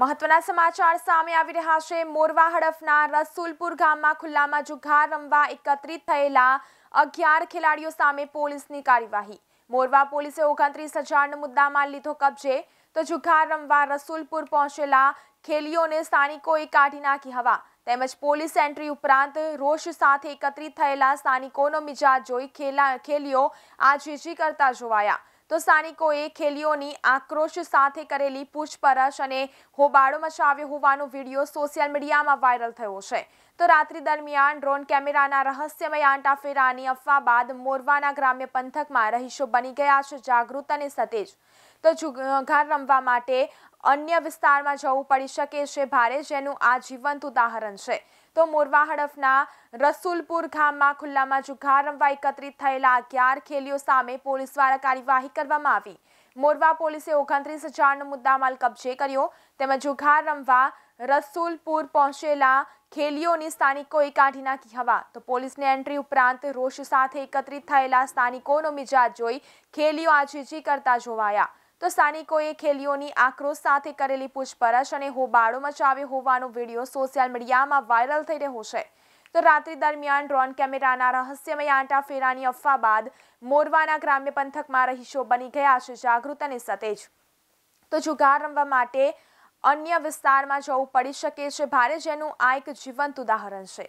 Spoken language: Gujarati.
મહત્વના સમાચાર સામે આવી રહ્યા છે મોરવા હડફના રસુલપુર ગામમાં ખુલ્લામાં જુગાર રમવા એકત્રિત થયેલા અગિયાર ખેલાડીઓ સામે પોલીસની કાર્યવાહી મોરવા પોલીસે ઓગણત્રીસ હજારનો મુદ્દામાં લીધો કબજે તો જુગાર રમવા રસુલપુર પહોંચેલા ખેલીઓને સ્થાનિકોએ કાઢી નાખી હવા તેમજ પોલીસ એન્ટ્રી ઉપરાંત રોષ સાથે એકત્રિત થયેલા સ્થાનિકોનો મિજાજ જોઈ ખેલા ખેલીઓ આજીજી કરતા જોવાયા તો સ્થાનિકોએ ખેલીઓની આક્રોશ સાથે કરેલી પૂછપરછ અને હોબાળો મચાવ્યો હોવાનો વિડીયો સોશિયલ મીડિયામાં વાયરલ થયો છે તો રાત્રિ દરમિયાન ડ્રોન કેમેરાના રહસ્યમય આંટાફેરાની અફવા બાદ મોરવાના ગ્રામ્ય પંથકમાં રહીશો બની ગયા છે જાગૃત અને સતેજ તો જુગાર રમવા માટે અન્ય વિસ્તારમાં જવું પડી શકે છે ભારે જેનું આ જીવંત ઉદાહરણ છે તો મોરવા હડફના રસુલપુર ગામમાં ખુલ્લામાં જુગાર રમવા એકત્રિત થયેલા અગિયાર ખેલીઓ સામે પોલીસ દ્વારા કાર્યવાહી કરવામાં આવી મોરવા પોલીસે ઓગણત્રીસ હજારનો મુદ્દામાલ કબજે કર્યો તેમજ જુગાર રમવા રસુલપુર પહોંચેલા ખેલીઓની સ્થાનિકોએ કાઢી નાખી હવા તો પોલીસની એન્ટ્રી ઉપરાંત રોષ સાથે એકત્રિત થયેલા સ્થાનિકોનો મિજાજ જોઈ ખેલીઓ આજીજી કરતા જોવાયા તો સ્થાનિકોએ ખેલીઓની આક્રોશ સાથે કરેલી પૂછપરછ અને હોબાળો મચાવ્યો હોવાનો વિડીયો સોશિયલ મીડિયામાં વાયરલ થઈ રહ્યો છે તો રાત્રિ દરમિયાન ડ્રોન કેમેરાના રહસ્યમય આંટાફેરાની અફવા બાદ મોરવાના ગ્રામ્ય પંથકમાં રહીશો બની ગયા છે જાગૃત અને સતેજ તો જુગાર રમવા માટે અન્ય વિસ્તારમાં જવું પડી શકે છે ભારે જેનું આ એક જીવંત ઉદાહરણ છે